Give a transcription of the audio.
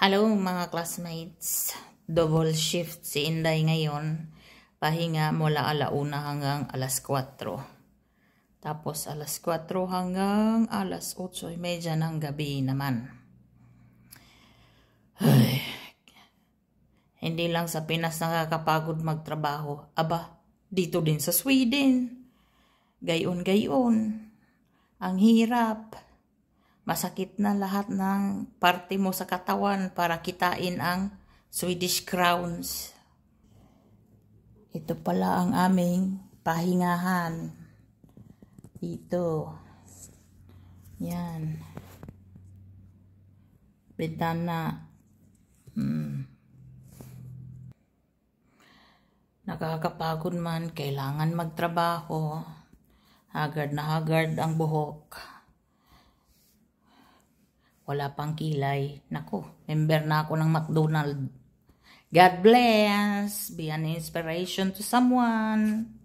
Hello mga classmates, double shift si Inday ngayon, pahinga mula alauna hanggang alas 4. Tapos alas 4 hanggang alas 8.30 ng gabi naman. Ay, hindi lang sa Pinas nakakapagod magtrabaho, aba, dito din sa Sweden. Gayon-gayon, ang hirap. Masakit na lahat ng parte mo sa katawan para kitain ang Swedish crowns. Ito pala ang aming pahingahan. Ito. Yan. Bedana. Hmm. Nakakapagod man, kailangan magtrabaho. Hagard na hagard ang buhok. Wala pang kilay. Nako, member na ako ng McDonald. God bless. Be an inspiration to someone.